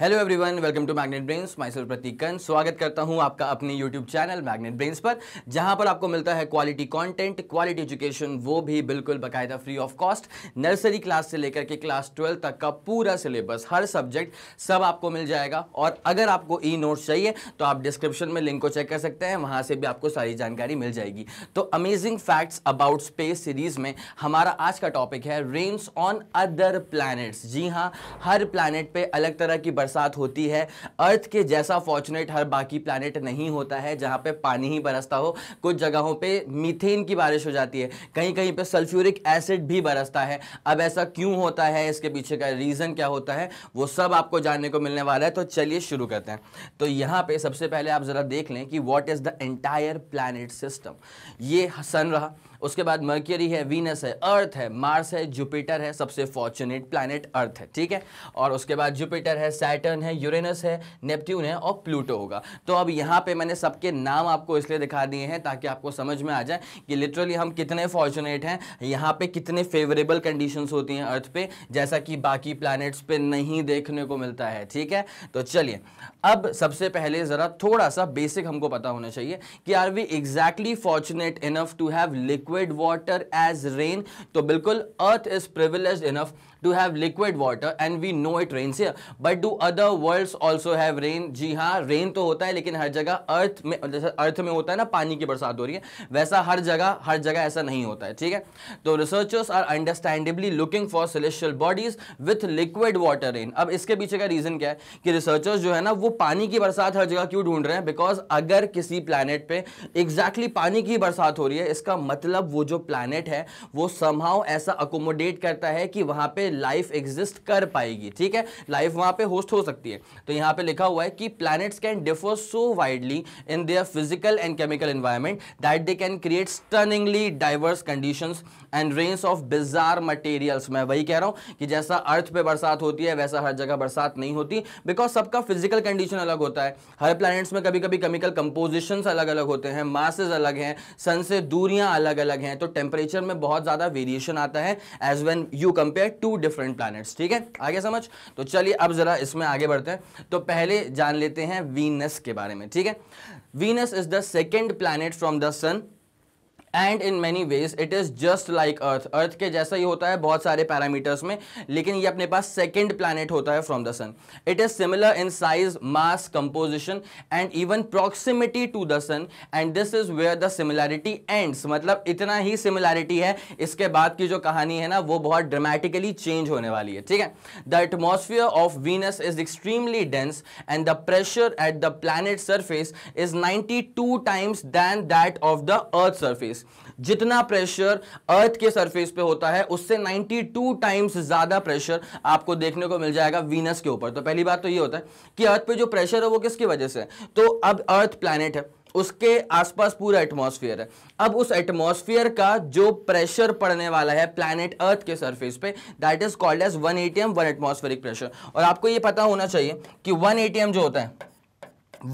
hello everyone welcome to magnet brains माइसल प्रतीकन स्वागत करता हूं आपका अपने यूट्यूब चैनल मैग्नेट ब्रेन्स पर जहां पर आपको मिलता है क्वालिटी कंटेंट क्वालिटी एजुकेशन वो भी बिल्कुल बकायदा free of cost nursery class से लेकर के क्लास ट्वेल्व तक का पूरा सिलेबस हर सब्जेक्ट सब आपको मिल जाएगा और अगर आपको ई नोट्स चाहिए तो आप डिस्क्रिप्शन में लिंक को चेक कर सकते हैं वहाँ से भी आपको सारी जानकारी मिल जाएगी तो amazing facts about space series में हमारा आज का टॉपिक है रेन्स ऑन अदर प्लानट्स जी हाँ हर प्लानट पर अलग तरह की बरसात होती है अर्थ के जैसा फॉर्चुनेट हर बाकी प्लानट नहीं होता है जहाँ पर पानी ही बरसता हो कुछ जगहों पर मीथेन की बारिश हो जाती है कहीं कहीं पर सल्फ्यूरिक एसिड भी बरसता है अब ऐसा क्यों होता है इसके पीछे का रीज़न क्या होता है वो सब आपको जानने को मिलने वाला है तो चलिए शुरू करते हैं तो यहाँ पे सबसे पहले आप ज़रा देख लें कि what is the entire planet system ये सन रहा उसके बाद मर्क्यूरी है वीनस है अर्थ है मार्स है जुपिटर है सबसे फॉर्चुनेट प्लानट अर्थ है ठीक है और उसके बाद जुपिटर है सैट सैटर्न है यूरेनस है नेपट्यून है और प्लूटो होगा तो अब यहाँ पे मैंने सबके नाम आपको इसलिए दिखा दिए हैं ताकि आपको समझ में आ जाए कि लिटरली हम कितने फॉर्चुनेट हैं यहाँ पे कितने फेवरेबल कंडीशंस होती हैं अर्थ पे जैसा कि बाकी प्लानट्स पे नहीं देखने को मिलता है ठीक है तो चलिए अब सबसे पहले ज़रा थोड़ा सा बेसिक हमको पता होना चाहिए कि are we exactly fortunate enough to have liquid water as rain तो बिल्कुल earth is privileged enough to have liquid water and we know it rain सी but do other world also have rain जी हाँ rain तो होता है लेकिन हर जगह अर्थ में जैसे अर्थ में होता है ना पानी की बरसात हो रही है वैसा हर जगह हर जगह ऐसा नहीं होता है ठीक है तो researchers are understandably looking for celestial bodies with liquid water rain अब इसके पीछे का रीजन क्या है कि रिसर्चर्स जो है ना वो पानी की बरसात हर जगह क्यों ढूंढ रहे हैं बिकॉज अगर किसी प्लानट पर एग्जैक्टली पानी की बरसात हो रही है इसका मतलब वो जो प्लानट है वो समहाउ ऐसा अकोमोडेट करता है कि वहाँ पर लाइफ एग्जिस्ट कर पाएगी ठीक है लाइफ वहां पे होस्ट हो सकती है तो यहां पे लिखा हुआ है कि planets can differ so widely in their physical and chemical environment that they can create stunningly diverse condition and range of bizarre materials मैं वही कह रहा हूँ कि जैसा अर्थ पे बरसात होती है वैसा हर जगह बरसात नहीं होती बिकॉज सबका फिजिकल कंडीशन अलग होता है हर प्लैनेट्स में कभी कभी केमिकल कंपोजिशन अलग अलग होते हैं मासेज अलग हैं सन से दूरियां अलग अलग हैं तो टेम्परेचर में बहुत ज़्यादा वेरिएशन आता है as when you compare to different planets ठीक है आगे समझ तो चलिए अब ज़रा इसमें आगे बढ़ते हैं तो पहले जान लेते हैं वीनस के बारे में ठीक है Venus is the second planet from the sun and in many ways it is just like earth earth के जैसा ही होता है बहुत सारे पैरामीटर्स में लेकिन ये अपने पास सेकेंड प्लानट होता है from the sun it is similar in size mass composition and even proximity to the sun and this is where the similarity ends मतलब इतना ही सिमिलैरिटी है इसके बाद की जो कहानी है ना वो बहुत ड्रामेटिकली चेंज होने वाली है ठीक है the atmosphere of Venus is extremely dense and the pressure at the planet surface is two times than that of the earth surface जितना प्रेशर अर्थ के सरफेस पे होता है उससे 92 टाइम्स ज्यादा प्रेशर आपको देखने को मिल जाएगा वीनस के ऊपर तो पहली बात तो ये होता है कि अर्थ पे जो प्रेशर है वो किसकी वजह से है तो अब अर्थ प्लैनेट है उसके आसपास पूरा एटमॉस्फेयर है अब उस एटमॉस्फेयर का जो प्रेशर पड़ने वाला है प्लैनेट अर्थ के सरफेस पे that is called as one ATM one atmospheric pressure और आपको ये पता होना चाहिए कि वन एटीएम जो होता है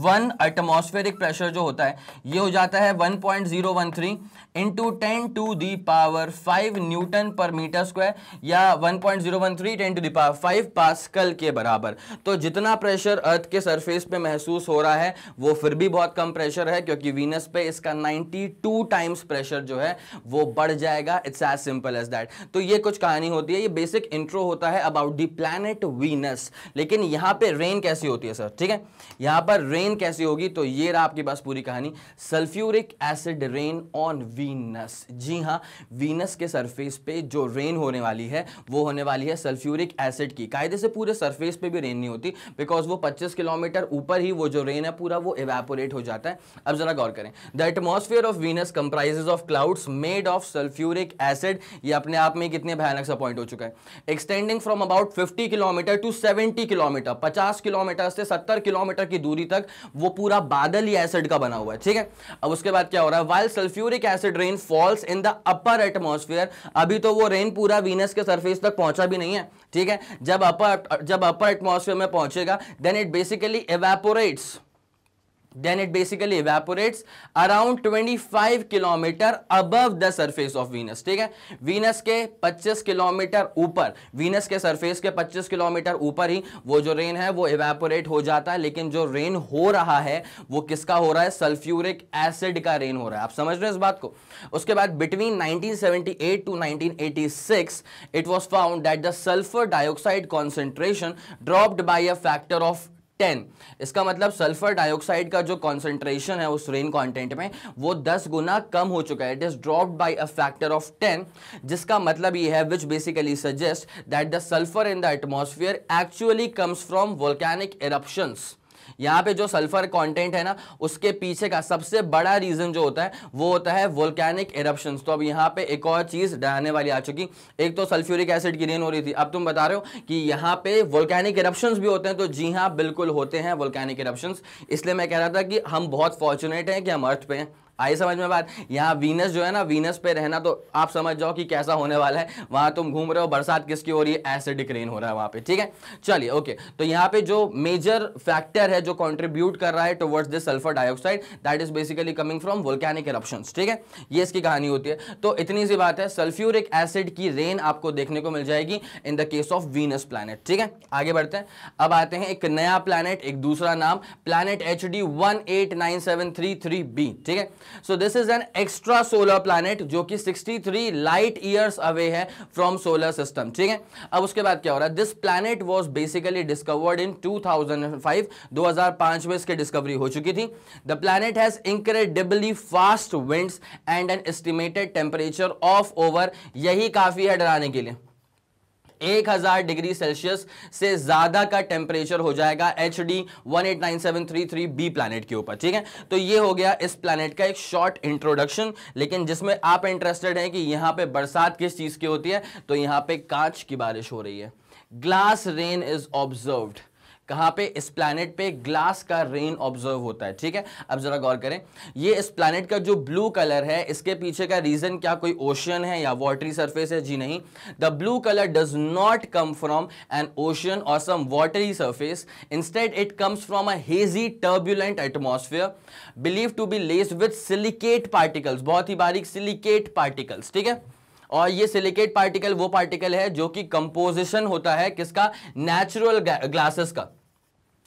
वन एटमोस्फेरिक प्रेशर जो होता है ये हो जाता है 1.013 point zero one three into ten to the power five newton per metre square या 1.013 point zero one three ten to the power five pascal के बराबर तो जितना प्रेशर अर्थ के सरफेस पे महसूस हो रहा है वो फिर भी बहुत कम प्रेशर है क्योंकि वीनस पे इसका 92 टाइम्स प्रेशर जो है वो बढ़ जाएगा it's as simple as that तो ये कुछ कहानी होती है ये बेसिक इंट्रो होता है अबाउट दी प्लानट वीनस लेकिन यहाँ पे रेन कैसी होती है सर ठीक है यहाँ पर रेन रेन कैसे होगी तो ये रहा आपके पास पूरी कहानी sulphuric acid rain on Venus जी हाँ वीनस के सरफेस पे जो रेन होने वाली है वो होने वाली है सल्फ्यूरिक एसिड की कायदे से पूरे सरफेस पे भी रेन नहीं होती बिकॉज वो 25 किलोमीटर ऊपर ही वो जो रेन है पूरा वो एवेपोरेट हो जाता है अब जरा गौर करें the atmosphere of Venus comprises of clouds made of sulphuric acid ये अपने आप में कितने भयानक सा पॉइंट हो चुका है extending from about fifty kilometre to seventy kilometre पचास किलोमीटर से सत्तर किलोमीटर की दूरी तक तक वो पूरा बादल ही एसिड का बना हुआ है ठीक है अब उसके बाद क्या हो रहा है while sulphuric acid rain falls in the upper atmosphere अभी तो वो रेन पूरा वीनस के सरफेस तक पहुंचा भी नहीं है ठीक है जब अपर जब अपर एटमोसफियर में पहुंचेगा then it basically evaporates then it basically evaporates around 25 kilometre above the surface of Venus ठीक है Venus के 25 किलोमीटर ऊपर Venus के surface के 25 किलोमीटर ऊपर ही वो जो rain है वो evaporate हो जाता है लेकिन जो rain हो रहा है वो किसका हो रहा है sulfuric acid का rain हो रहा है आप समझ रहे हैं इस बात को उसके बाद between 1978 to 1986 it was found that the sulfur dioxide concentration dropped by a factor of ten इसका मतलब सल्फर डाइऑक्साइड का जो कॉन्सेंट्रेशन है उस रेन कॉन्टेंट में वो दस गुना कम हो चुका है it is drop by a factor of ten जिसका मतलब ये है which basically suggest that the sulphur in the atmosphere actually comes from volcanic eruptions यहाँ पे जो सल्फर कॉन्टेंट है ना उसके पीछे का सबसे बड़ा रीजन जो होता है वो होता है वोल्कैनिक इरप्शन तो अब यहाँ पे एक और चीज डराने वाली आ चुकी एक तो सल्फ्यूरिक एसिड की रेन हो रही थी अब तुम बता रहे हो कि यहाँ पे वोल्कैनिक इरप्शन भी होते हैं तो जी हाँ बिल्कुल होते हैं वोल्कैनिक इरप्शन इसलिए मैं कह रहा था कि हम बहुत फॉर्चुनेट हैं कि हम अर्थ पे हैं आई समझ में बात यहाँ वीनस जो है ना वीनस पे रहना तो आप समझ जाओ कि कैसा होने वाला है वहां तुम घूम रहे हो बरसात किसकी हो रही है एसिडिक रेन हो रहा है वहां पे ठीक है चलिए ओके तो यहाँ पे जो मेजर फैक्टर है जो कॉन्ट्रीब्यूट कर रहा है towards this sulphur dioxide that is basically coming from volcanic eruption ठीक है ये इसकी कहानी होती है तो इतनी सी बात है सल्फ्यूरिक एसिड की रेन आपको देखने को मिल जाएगी in the case of Venus planet ठीक है आगे बढ़ते हैं अब आते हैं एक नया प्लानट एक दूसरा नाम planet H D one eight nine seven three three B ठीक है so this is an extra solar planet जो कि 63 लाइट ईयर्स अवे है फ्रॉम सोलर सिस्टम ठीक है अब उसके बाद क्या हो रहा है this planet was basically discovered in 2005 2005 में इसकी डिस्कवरी हो चुकी थी the planet has incredibly fast winds and an estimated temperature of over यही काफ़ी है डराने के लिए 1000 डिग्री सेल्सियस से ज्यादा का टेम्परेचर हो जाएगा H D one B planet के ऊपर ठीक है तो ये हो गया इस प्लानट का एक शॉर्ट इंट्रोडक्शन लेकिन जिसमें आप इंटरेस्टेड हैं कि यहाँ पे बरसात किस चीज की होती है तो यहाँ पे कांच की बारिश हो रही है ग्लास रेन इज ऑब्जर्व्ड कहाँ पे इस प्लानट पे ग्लास का रेन ऑब्जर्व होता है ठीक है अब जरा गौर करें ये इस प्लानट का जो ब्लू कलर है इसके पीछे का रीजन क्या कोई ओशन है या वाटरी सरफेस है जी नहीं the blue colour does not come from an ocean और some watery surface instead it comes from a hazy turbulent atmosphere believe to be laced with silicate particles बहुत ही बारीक सिलिकेट पार्टिकल्स ठीक है और ये सिलिकेट पार्टिकल वो particle है जो कि कंपोजिशन होता है किसका नेचुरल ग्लासेस का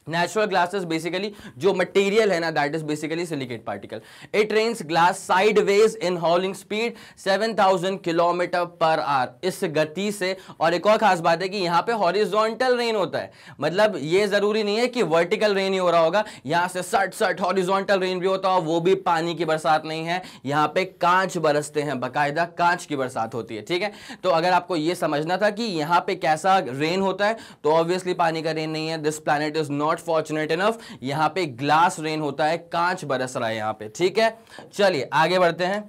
नेचुरल ग्लासेस बेसिकली जो मटेरियल है ना that is basically silicate particle it rains glass sideways in howling speed 7000 kilometre per hour इस गति से और एक और खास बात है कि यहाँ पे हॉरिजॉन्टल रेन होता है मतलब ये जरूरी नहीं है कि वर्टिकल रेन ही हो रहा होगा यहाँ से सट सट हॉरिजोंटल रेन भी होता हो वो भी पानी की बरसात नहीं है यहाँ पे कांच बरसते हैं बाकायदा कांच की बरसात होती है ठीक है तो अगर आपको ये समझना था कि यहाँ पे कैसा रेन होता है तो ऑब्वियसली पानी का रेन नहीं है this planet is not not fortunate enough यहां पे ग्लास रेन होता है कांच बरस रहा है यहां पे ठीक है चलिए आगे बढ़ते हैं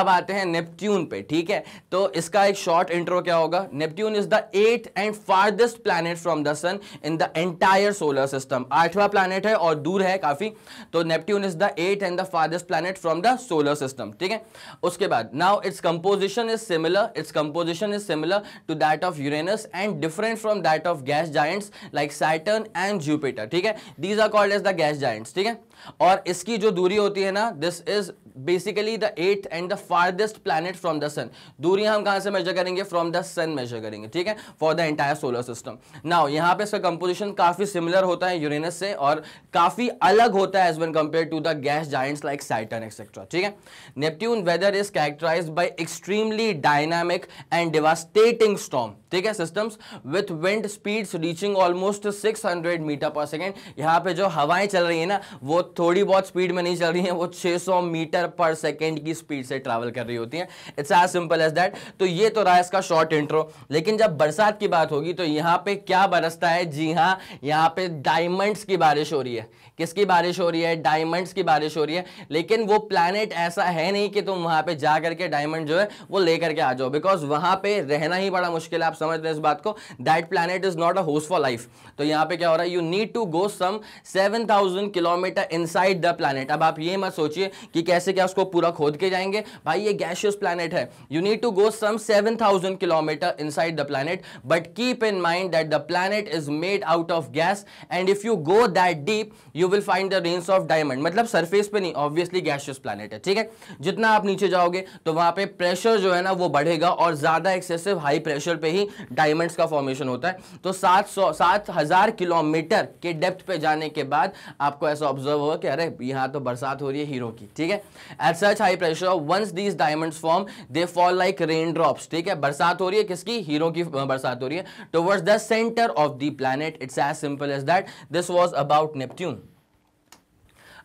अब आते हैं नेपट्यून पे ठीक है तो इसका एक शॉर्ट इंट्रो क्या होगा Neptune is the eight and farthest planet from the sun in the entire solar system आठवां प्लानट है और दूर है काफी तो Neptune is the eight and the farthest planet from the solar system ठीक है उसके बाद now its composition is similar its composition is similar to that of Uranus and different from that of gas giants like Saturn and Jupiter ठीक है these are called as the gas giants ठीक है और इसकी जो दूरी होती है ना this is basically the eight and the farthest planet from the sun दूरी हम कहाँ से मेजर करेंगे फ्रॉम द सन मेजर करेंगे ठीक है for the entire solar system now यहाँ पे इसका कंपोजिशन काफी सिमिलर होता है यूरेनस से और काफी अलग होता है as one compare to the gas giants like Saturn etcetera ठीक है Neptune weather is characterise by extremely dynamic and devastating storm ठीक है systems with wind speeds reaching almost 600 metre per second यहाँ पे जो हवाएं चल रही है ना वो थोड़ी बहुत स्पीड में नहीं चल रही हैं वो 600 मीटर पर सेकेंड की स्पीड से ट्रैवल कर रही होती हैं it's as simple as that तो ये तो रहा इसका शॉर्ट इंट्रो लेकिन जब बरसात की बात होगी तो यहाँ पे क्या बरसता है जी हाँ यहाँ पे डायमंड्स की बारिश हो रही है किसकी बारिश हो रही है डायमंड्स की बारिश हो रही है लेकिन वो प्लानट ऐसा है नहीं कि तुम वहाँ पे जा करके डायमंड जो है वो लेकर के आ जाओ बिकॉज वहाँ पे रहना ही बड़ा मुश्किल है आप समझ रहे इस बात को that planet is not a host for life तो यहाँ पे क्या हो रहा है you need to go some seven kilometre in inside the planet अब आप ये मत सोचिए कि कैसे क्या उसको पूरा खोद के जाएंगे भाई ये गैशियस प्लानट है you need to go some 7000 kilometre inside the planet but keep in mind that the planet is made out of gas and if you go that deep you will find the range of diamond मतलब surface पे नहीं obviously gaseous planet है ठीक है जितना आप नीचे जाओगे तो वहां पे प्रेशर जो है ना वो बढ़ेगा और ज्यादा एक्सेसिव हाई प्रेशर पे ही डायमंड्स का फॉर्मेशन होता है तो सात सौ सात हजार किलोमीटर के डेप्थ पे जाने के बाद आपको ऐसा ऑब्जर्व हो होगा कि अरे यहाँ तो बरसात हो रही है हीरो की ठीक है at such high pressure once these diamond form they fall like rain drops ठीक है बरसात हो रही है किसकी हीरो की बरसात हो रही है towards the centre of the planet it's as simple as that this was about Neptune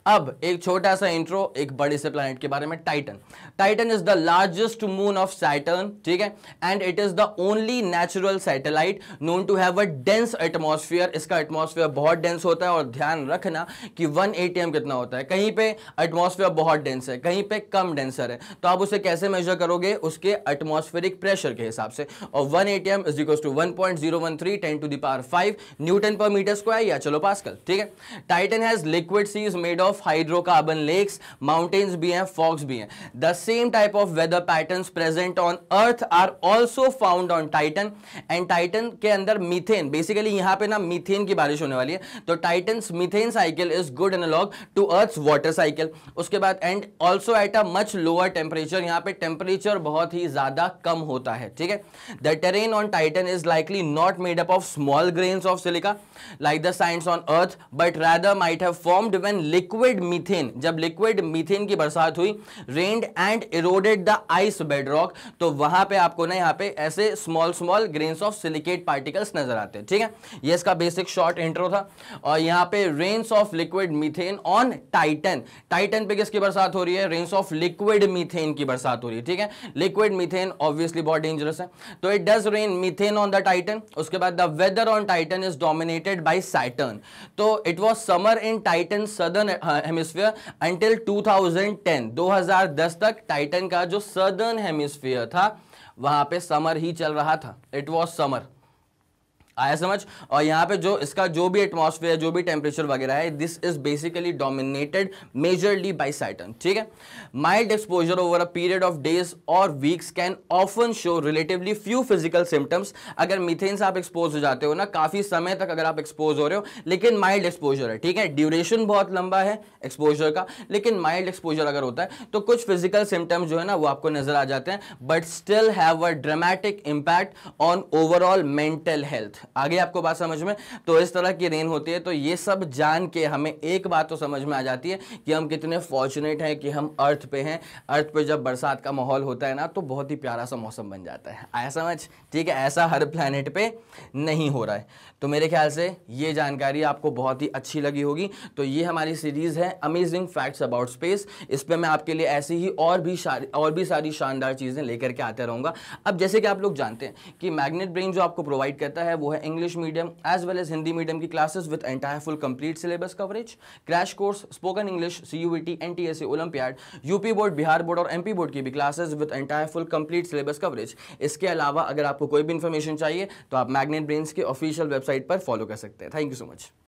अब एक छोटा सा इंट्रो एक बड़े से प्लैनेट के बारे में Titan Titan is the largest moon of Saturn ठीक है and it is the only natural satellite known to have a dense atmosphere इसका एटमोसफियर बहुत डेंस होता है और ध्यान रखना कि वन एटीएम कितना होता है कहीं पे एटमोसफियर बहुत डेंस है कहीं पे कम डेंसर है तो आप उसे कैसे मेजर करोगे उसके एटमोसफेरिक प्रेशर के हिसाब से और one ATM is equal to one point zero one three ten to the power five newton per metre square या चलो पास ठीक है Titan has liquid seas made of of hydrocarbon lakes mountains भी हैं फॉक्स भी हैं the same type of weather pattern present on earth are also found on Titan and Titan के अंदर मीथेन बेसिकली यहां पे ना मीथेन की बारिश होने वाली है तो Titan methane cycle is good analogue to earth water cycle उसके बाद and also at a much lower temperature यहां पे टेम्परेचर बहुत ही ज्यादा कम होता है ठीक है the terrain on Titan is likely not made up of small grain of silica like the sands on earth but rather might have formed when liquid liquid methane जब liquid methane की बरसात हुई rained and eroded the ice bedrock तो वहां पे आपको ना यहाँ पे ऐसे small small grains of silicate particles नजर आते हैं ठीक है ये इसका बेसिक शॉर्ट इंट्रो था और यहाँ पे rains of liquid methane on Titan Titan पे किसकी बरसात हो रही है रेन्स ऑफ लिक्विड मीथेन की बरसात हो रही है ठीक है लिक्विड मीथेन ऑब्वियसली बहुत डेंजरस है तो it does rain methane on the Titan उसके बाद the weather on Titan is dominated by Saturn तो it was summer in Titan southern hemisphere until 2010 2010 तक टाइटन का जो सदर्न हेमिस्फीयर था वहां पे समर ही चल रहा था इट वॉज समर आया समझ और यहाँ पे जो इसका जो भी एटमॉस्फेयर जो भी टेम्परेचर वगैरह है this is basically dominated majorly by Saturn ठीक है mild exposure over a period of days और weeks can often show relatively few physical symptoms अगर मिथेन से आप एक्सपोज हो जाते हो ना काफी समय तक अगर आप एक्सपोज हो रहे हो लेकिन माइल्ड एक्सपोजर है ठीक है ड्यूरेशन बहुत लंबा है एक्सपोजर का लेकिन माइल्ड एक्सपोजर अगर होता है तो कुछ फिजिकल सिम्टम्स जो है ना वो आपको नजर आ जाते हैं but still have a dramatic impact on overall mental health आगे आपको बात समझ में तो इस तरह की रेन होती है तो ये सब जान के हमें एक बात तो समझ में आ जाती है कि हम कितने फॉर्चुनेट हैं कि हम अर्थ पे हैं अर्थ पे जब बरसात का माहौल होता है ना तो बहुत ही प्यारा सा मौसम बन जाता है आया समझ ठीक है ऐसा हर प्लानट पर नहीं हो रहा है तो मेरे ख्याल से ये जानकारी आपको बहुत ही अच्छी लगी होगी तो ये हमारी सीरीज़ है अमेजिंग फैक्ट्स अबाउट स्पेस इस पर मैं आपके लिए ऐसी ही और भी और भी सारी शानदार चीज़ें लेकर के आते रहूँगा अब जैसे कि आप लोग जानते हैं कि मैग्नेट ब्रेन जो आपको प्रोवाइड करता है वो है English medium as well as Hindi medium की classes with entire full complete syllabus coverage crash course spoken English C U T N T S C olympiad UP board Bihar board और MP board की भी classes with entire full complete syllabus coverage इसके अलावा अगर आपको कोई भी information चाहिए तो आप मैग्नेट ब्रेन के ऑफिशियल वेबसाइट वेबसाइट पर फॉलो कर सकते हैं थैंक यू सो मच